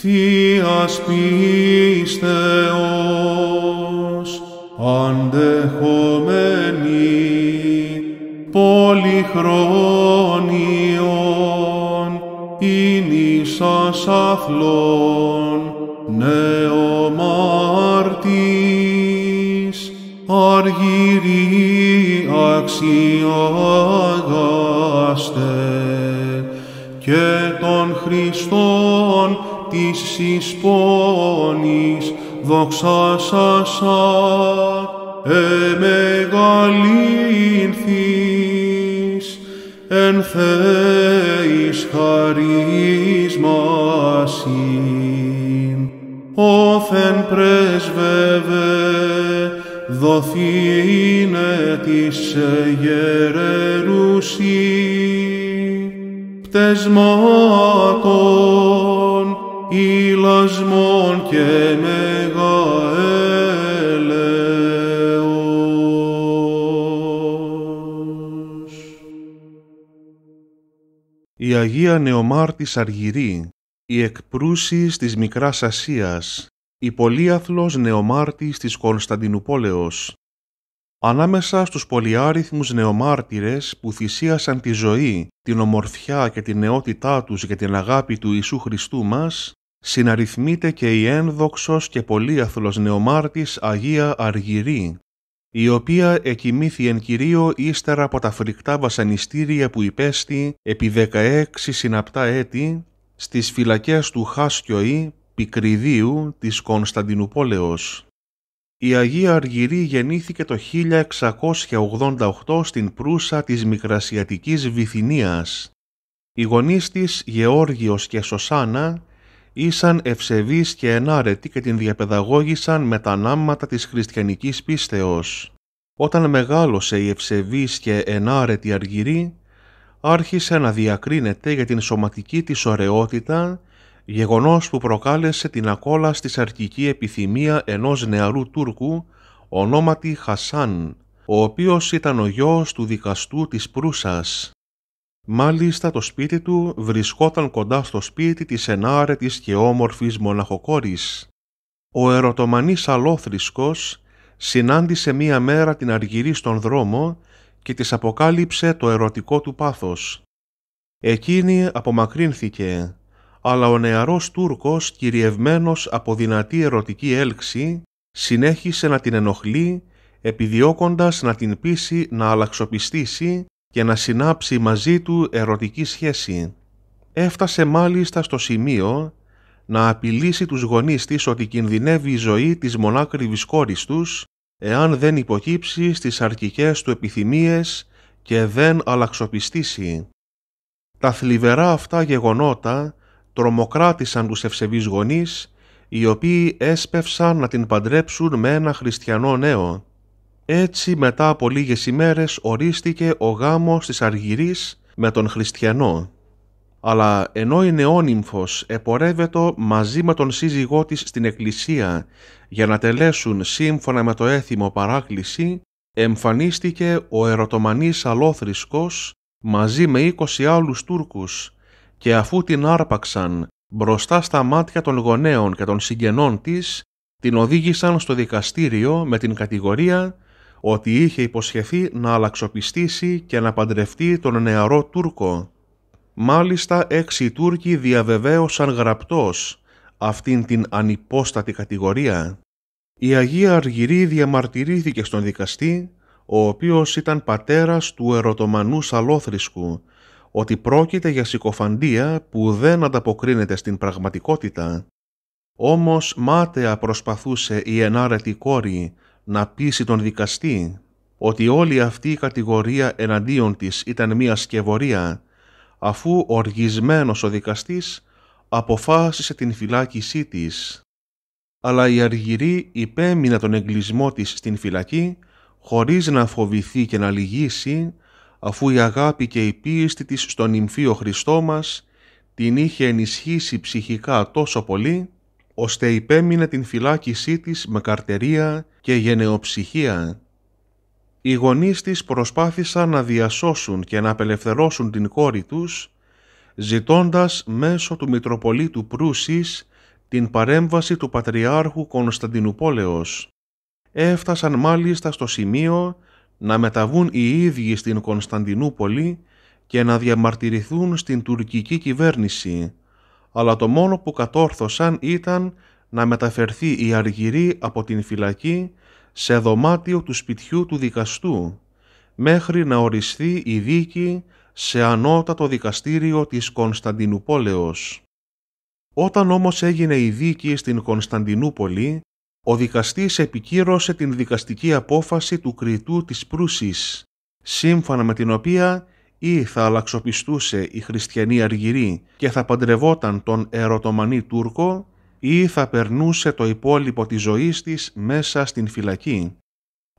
Θείας πίστεως, αντεχομένη, πολυχρόνιον, ίνισας αθλών, Μάρτης, αργυρή αξιών, και των Χριστών της δόξα δοξάσασα εμεγαλύνθης εν θέης χαρίσμασιν όθεν πρεσβεύε δοθήνε της εγερερουσίν πτεσμάτων, ηλασμών και μεγαέλεος. Η Αγία Νεομάρτης Αργυρή, η εκπρούσης της Μικράς Ασίας, η Πολύαθλος Νεομάρτης της Κωνσταντινούπολεως, ανάμεσα στους πολυάριθμους νεομάρτυρες που θυσίασαν τη ζωή, την ομορφιά και την νεότητά τους για την αγάπη του Ιησού Χριστού μας, συναριθμείται και η ένδοξος και πολύαθλος νεομάρτης Αγία Αργυρή, η οποία εκοιμήθη εν κυρίω ύστερα από τα φρικτά βασανιστήρια που υπέστη επί 16 συναπτά έτη στις φυλακές του Χάσκιοη, Πικριδίου της Κωνσταντινούπολεως. Η Αγία Αργυρή γεννήθηκε το 1688 στην Προύσα της Μικρασιατικής Βυθινίας. Οι γονείς της, Γεώργιος και Σωσάνα, ήσαν ευσεβείς και ενάρετοι και την διαπαιδαγώγησαν με τα νάμματα της χριστιανικής πίστεως. Όταν μεγάλωσε η ευσεβείς και ενάρετη Αργυρή, άρχισε να διακρίνεται για την σωματική της ωραιότητα γεγονός που προκάλεσε την ακόλαστη σαρκική επιθυμία ενός νεαρού Τούρκου ονόματι Χασάν, ο οποίος ήταν ο γιος του δικαστού της Προύσας. Μάλιστα το σπίτι του βρισκόταν κοντά στο σπίτι της ενάρετης και όμορφης μοναχοκόρης. Ο ερωτομανής αλόθρισκος συνάντησε μία μέρα την αργυρή στον δρόμο και της αποκάλυψε το ερωτικό του πάθος. Εκείνη απομακρύνθηκε αλλά ο νεαρός Τούρκος, κυριευμένος από δυνατή ερωτική έλξη, συνέχισε να την ενοχλεί, επιδιώκοντας να την πείσει να αλλαξοπιστήσει και να συνάψει μαζί του ερωτική σχέση. Έφτασε μάλιστα στο σημείο να απειλήσει τους γονείς της ότι κινδυνεύει η ζωή της μονάκριβης κόρης τους εάν δεν υποκύψει στις αρχικές του επιθυμίες και δεν αλλαξοπιστήσει. Τα θλιβερά αυτά γεγονότα τρομοκράτησαν τους ευσεβείς γονείς, οι οποίοι έσπευσαν να την παντρέψουν με ένα χριστιανό νέο. Έτσι μετά από λίγες ημέρες ορίστηκε ο γάμος της Αργυρής με τον χριστιανό. Αλλά ενώ η νεόνυμφος επορεύεται μαζί με τον σύζυγό της στην εκκλησία για να τελέσουν σύμφωνα με το έθιμο παράκληση, εμφανίστηκε ο ερωτομανής Αλόθρησκος μαζί με 20 άλλους Τούρκους και αφού την άρπαξαν μπροστά στα μάτια των γονέων και των συγγενών της, την οδήγησαν στο δικαστήριο με την κατηγορία ότι είχε υποσχεθεί να αλλαξοπιστήσει και να παντρευτεί τον νεαρό Τούρκο. Μάλιστα έξι Τούρκοι διαβεβαίωσαν γραπτός αυτήν την ανυπόστατη κατηγορία. Η Αγία Αργυρή διαμαρτυρήθηκε στον δικαστή, ο οποίος ήταν πατέρας του ερωτομανού Σαλόθρισκου ότι πρόκειται για συκοφαντία που δεν ανταποκρίνεται στην πραγματικότητα. Όμως μάταια προσπαθούσε η ενάρετη κόρη να πείσει τον δικαστή ότι όλη αυτή η κατηγορία εναντίον της ήταν μία σκευωρία, αφού οργισμένος ο δικαστής αποφάσισε την φυλάκισή της. Αλλά η αργυρή υπέμεινε τον εγκλισμό της στην φυλακή, χωρίς να φοβηθεί και να λυγίσει, αφού η αγάπη και η πίστη της στον Ιμφίο Χριστό μας την είχε ενισχύσει ψυχικά τόσο πολύ, ώστε υπέμεινε την φυλάκισή της με καρτερία και γενεοψυχία. Οι γονείς της προσπάθησαν να διασώσουν και να απελευθερώσουν την κόρη τους, ζητώντας μέσω του Μητροπολίτου Προύσης την παρέμβαση του Πατριάρχου Κωνσταντινούπολεως. Έφτασαν μάλιστα στο σημείο να μεταβούν οι ίδιοι στην Κωνσταντινούπολη και να διαμαρτυρηθούν στην τουρκική κυβέρνηση, αλλά το μόνο που κατόρθωσαν ήταν να μεταφερθεί η αργυρή από την φυλακή σε δωμάτιο του σπιτιού του δικαστού, μέχρι να οριστεί η δίκη σε ανώτατο δικαστήριο της Κωνσταντινούπολεως. Όταν όμως έγινε η δίκη στην Κωνσταντινούπολη, ο δικαστής επικύρωσε την δικαστική απόφαση του κριτού της Προύσης, σύμφωνα με την οποία ή θα αλλαξοπιστούσε η χριστιανή αργυρή και θα παντρευόταν τον ερωτομανή Τούρκο ή θα περνούσε το υπόλοιπο της ζωής της μέσα στην φυλακή.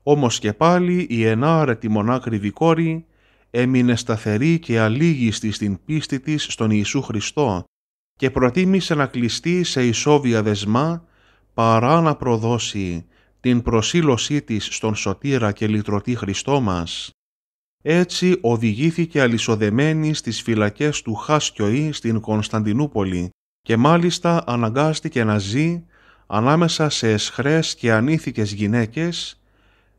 Όμως και πάλι η ενάρετη μονάκριβη κόρη έμεινε σταθερή και αλήγιστη στην πίστη της στον Ιησού Χριστό και προτίμησε να κλειστεί σε ισόβια δεσμά παρά να προδώσει την προσήλωσή της στον σωτήρα και λυτρωτή Χριστό μας, έτσι οδηγήθηκε αλυσοδεμένη στις φυλακές του Χάσκιοή στην Κωνσταντινούπολη και μάλιστα αναγκάστηκε να ζει ανάμεσα σε εσχρές και ανήθικες γυναίκες,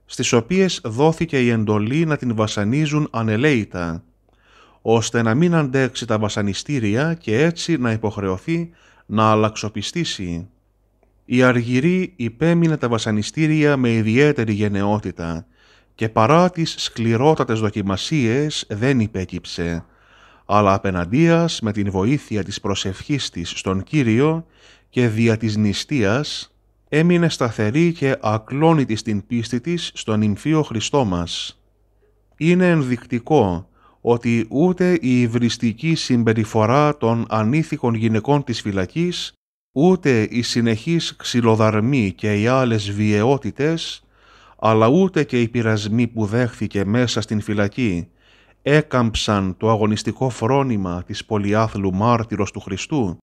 στις οποίες δόθηκε η εντολή να την βασανίζουν ανελαίητα, ώστε να μην αντέξει τα βασανιστήρια και έτσι να υποχρεωθεί να αλλαξοπιστήσει η Αργυρή υπέμεινε τα βασανιστήρια με ιδιαίτερη γενναιότητα και παρά τις σκληρότατες δοκιμασίες δεν υπέκυψε, αλλά απέναντίας με την βοήθεια της προσευχής της στον Κύριο και δια της νηστείας έμεινε σταθερή και ακλόνητη στην πίστη της στον Ιμφίο Χριστό μας. Είναι ενδεικτικό ότι ούτε η υβριστική συμπεριφορά των ανήθικων γυναικών της φυλακής ούτε οι συνεχείς ξυλοδαρμοί και οι άλλες βιαιότητες, αλλά ούτε και οι πειρασμοί που δέχθηκε μέσα στην φυλακή έκαμψαν το αγωνιστικό φρόνημα της πολυάθλου μάρτυρος του Χριστού,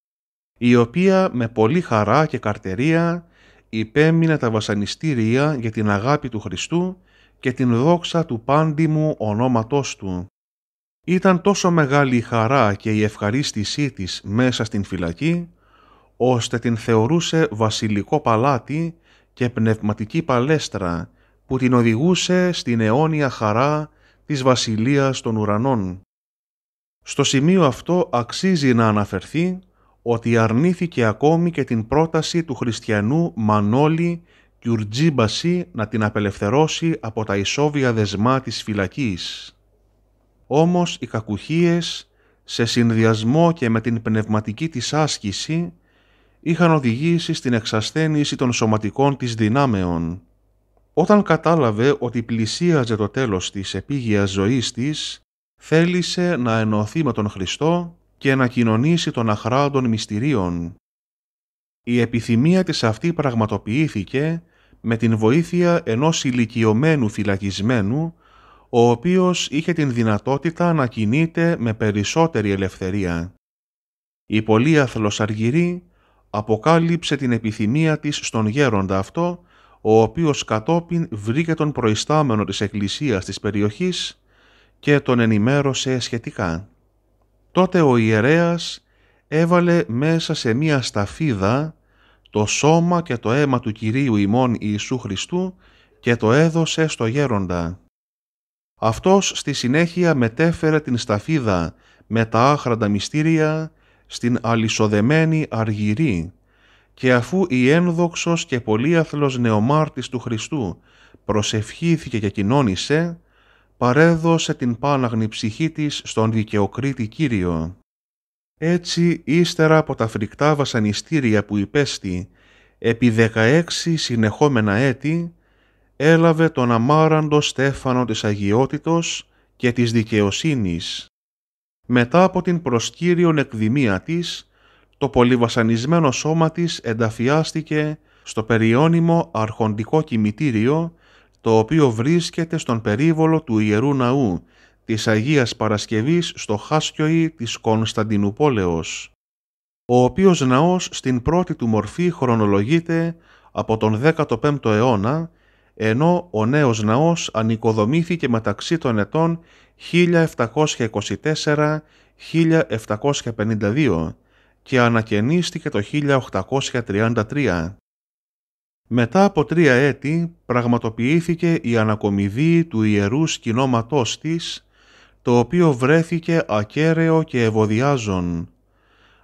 η οποία με πολύ χαρά και καρτερία υπέμεινε τα βασανιστήρια για την αγάπη του Χριστού και την δόξα του πάντιμου ονόματός του. Ήταν τόσο μεγάλη η χαρά και η ευχαρίστησή της μέσα στην φυλακή, ώστε την θεωρούσε βασιλικό παλάτι και πνευματική παλέστρα που την οδηγούσε στην αιώνια χαρά της βασιλείας των ουρανών. Στο σημείο αυτό αξίζει να αναφερθεί ότι αρνήθηκε ακόμη και την πρόταση του χριστιανού Μανώλη Κιουρτζίμπαση να την απελευθερώσει από τα ισόβια δεσμά της φυλακής. Όμως οι κακουχίες, σε συνδυασμό και με την πνευματική της άσκηση, είχαν οδηγήσει στην εξασθένιση των σωματικών της δυνάμεων. Όταν κατάλαβε ότι πλησίαζε το τέλος της επίγειας ζωής της, θέλησε να ενωθεί με τον Χριστό και να κοινωνήσει των αχράντων μυστηρίων. Η επιθυμία της αυτή πραγματοποιήθηκε με την βοήθεια ενός ηλικιωμένου φυλακισμένου, ο οποίος είχε την δυνατότητα να κινείται με περισσότερη ελευθερία. Η πολύ αθλοσαργυροί αποκάλυψε την επιθυμία της στον γέροντα αυτό, ο οποίος κατόπιν βρήκε τον προϊστάμενο της εκκλησίας της περιοχής και τον ενημέρωσε σχετικά. Τότε ο ιερέας έβαλε μέσα σε μία σταφίδα το σώμα και το αίμα του Κυρίου ημών Ιησού Χριστού και το έδωσε στο γέροντα. Αυτός στη συνέχεια μετέφερε την σταφίδα με τα άχραντα μυστήρια στην αλυσοδεμένη αργυρή και αφού η ένδοξος και πολύαθλος νεομάρτης του Χριστού προσευχήθηκε και κοινώνησε, παρέδωσε την πάναγνη ψυχή της στον δικαιοκρίτη Κύριο. Έτσι, ύστερα από τα φρικτά βασανιστήρια που υπέστη επί δεκαέξι συνεχόμενα έτη, έλαβε τον αμάραντο στέφανο της αγιότητος και της δικαιοσύνης μετά από την προσκύριον εκδημία της, το πολυβασανισμένο σώμα της ενταφιάστηκε στο περιώνυμο αρχοντικό κημητήριο, το οποίο βρίσκεται στον περίβολο του Ιερού Ναού της Αγίας Παρασκευής στο Χάσκιοι της Κωνσταντινούπολεως, ο οποίος ναός στην πρώτη του μορφή χρονολογείται από τον 15ο αιώνα, ενώ ο νέος ναός ανοικοδομήθηκε μεταξύ των ετών 1724-1752 και ανακαινίστηκε το 1833. Μετά από τρία έτη πραγματοποιήθηκε η ανακομιδή του ιερού σκηνώματός της, το οποίο βρέθηκε ακέραιο και ευωδιάζον.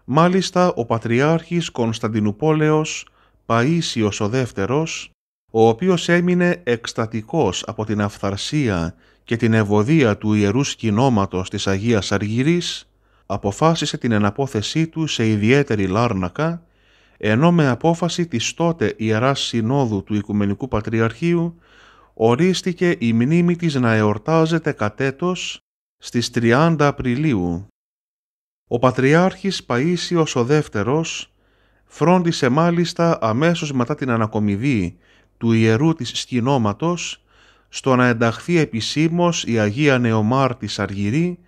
Μάλιστα ο Πατριάρχης Κωνσταντινουπόλεος, Παΐσιος ο Δεύτερος, ο οποίος έμεινε εκστατικός από την αυθαρσία και την ευωδία του ιερού σκηνώματος της Αγίας Αργυρής, αποφάσισε την εναπόθεσή του σε ιδιαίτερη Λάρνακα, ενώ με απόφαση της τότε Ιεράς Συνόδου του Οικουμενικού Πατριαρχείου ορίστηκε η μνήμη της να εορτάζεται κατέτος στις 30 Απριλίου. Ο Πατριάρχης Παΐσιος ο Δεύτερος φρόντισε μάλιστα αμέσως μετά την ανακομιδή του ιερού της σκηνώματος στο να ενταχθεί επισήμως η Αγία Νεομάρτης Αργυρή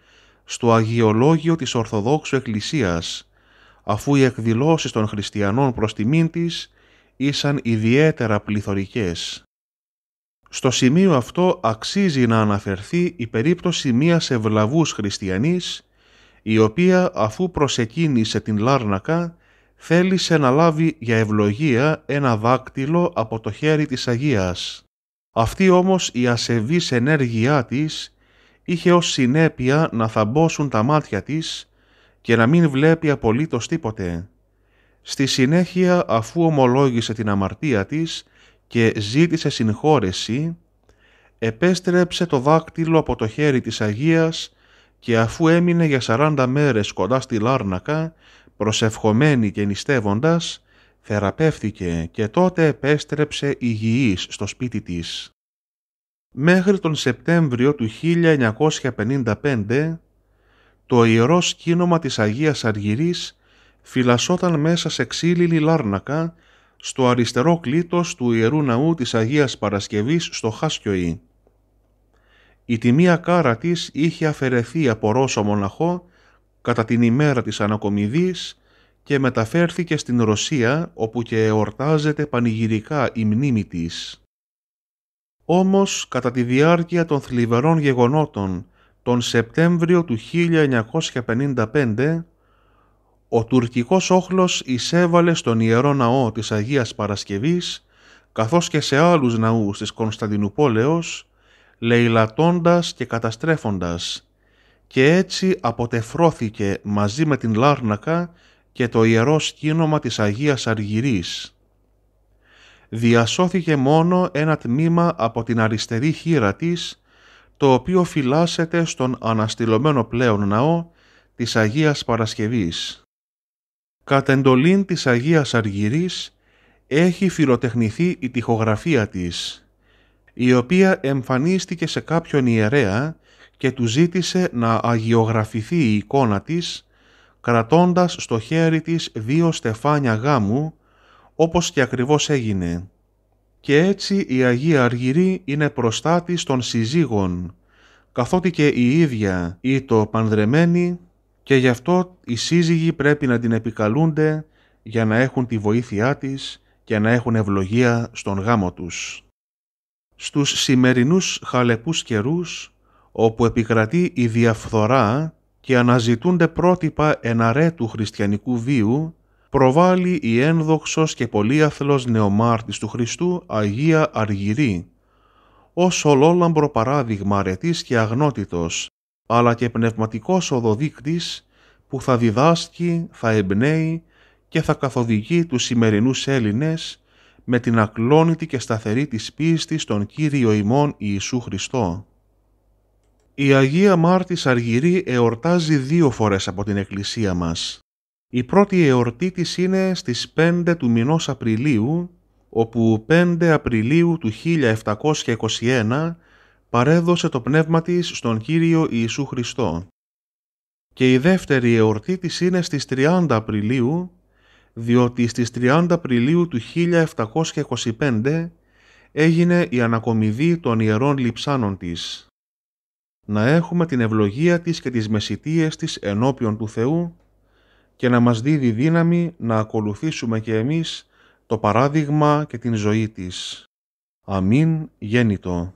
στο Αγιολόγιο της Ορθοδόξου Εκκλησίας, αφού οι εκδηλώσεις των χριστιανών προς τιμήν της ήσαν ιδιαίτερα πληθωρικές. Στο σημείο αυτό αξίζει να αναφερθεί η περίπτωση μίας ευλαβούς χριστιανής, η οποία αφού προσεκίνησε την Λάρνακα, θέλησε να λάβει για ευλογία ένα δάκτυλο από το χέρι της Αγίας αυτή όμως η ασεβής ενέργειά της είχε ως συνέπεια να θαμπόσουν τα μάτια της και να μην βλέπει απολύτως τίποτε. Στη συνέχεια, αφού ομολόγησε την αμαρτία της και ζήτησε συγχώρεση, επέστρεψε το δάκτυλο από το χέρι της Αγίας και αφού έμεινε για 40 μέρες κοντά στη Λάρνακα, προσευχομένη και νηστεύοντας, Θεραπεύθηκε και τότε επέστρεψε υγιής στο σπίτι της. Μέχρι τον Σεπτέμβριο του 1955, το ιερό σκήνομα της Αγίας Αργυρής φυλασσόταν μέσα σε ξύλινη λάρνακα στο αριστερό κλήτος του Ιερού Ναού της Αγίας Παρασκευής στο Χάσκιοι. Η τιμία κάρα της είχε αφαιρεθεί από Ρώσο μοναχό κατά την ημέρα της ανακομιδής και μεταφέρθηκε στην Ρωσία όπου και εορτάζεται πανηγυρικά η μνήμη της. Όμως, κατά τη διάρκεια των θλιβερών γεγονότων τον Σεπτέμβριο του 1955, ο τουρκικός όχλος εισέβαλε στον Ιερό Ναό της Αγίας Παρασκευής, καθώς και σε άλλους ναούς της Κωνσταντινούπολεως, λαιλατώντας και καταστρέφοντας, και έτσι αποτεφρώθηκε μαζί με την Λάρνακα και το ιερό σκήνομα της Αγίας Αργυρής. Διασώθηκε μόνο ένα τμήμα από την αριστερή χείρα της, το οποίο φυλάσσεται στον αναστηλωμένο πλέον ναό της Αγίας Παρασκευής. Κατ' εντολήν της Αγίας Αργυρής έχει φιλοτεχνηθεί η τυχογραφία της, η οποία εμφανίστηκε σε κάποιον ιερέα και του ζήτησε να αγιογραφηθεί η εικόνα της κρατώντας στο χέρι της δύο στεφάνια γάμου, όπως και ακριβώς έγινε. Και έτσι η Αγία Αργυρή είναι προστάτη των συζύγων, καθότι και η ίδια ή το πανδρεμένη και γι' αυτό οι σύζυγοι πρέπει να την επικαλούνται για να έχουν τη βοήθειά της και να έχουν ευλογία στον γάμο τους. Στους σημερινούς χαλεπούς καιρούς, όπου επικρατεί η διαφθορά και αναζητούνται πρότυπα εναρέτου χριστιανικού βίου, προβάλλει η ένδοξος και πολύαθλος νεομάρτης του Χριστού Αγία Αργυρή, ως ολόλαμπρο παράδειγμα αρετής και αγνότητος, αλλά και πνευματικός οδοδείκτης που θα διδάσκει, θα εμπνέει και θα καθοδηγεί τους σημερινούς Έλληνες με την ακλόνητη και σταθερή της πίστης στον Κύριο ημών Ιησού Χριστό. Η Αγία Μάρτης Αργυρή εορτάζει δύο φορές από την Εκκλησία μας. Η πρώτη εορτή της είναι στις 5 του μηνός Απριλίου, όπου 5 Απριλίου του 1721 παρέδωσε το πνεύμα της στον Κύριο Ιησού Χριστό. Και η δεύτερη εορτή της είναι στις 30 Απριλίου, διότι στις 30 Απριλίου του 1725 έγινε η ανακομιδή των Ιερών Λειψάνων της να έχουμε την ευλογία της και τις μεσητείες της ενώπιον του Θεού και να μας δίδει δύναμη να ακολουθήσουμε και εμείς το παράδειγμα και την ζωή της. Αμήν γέννητο.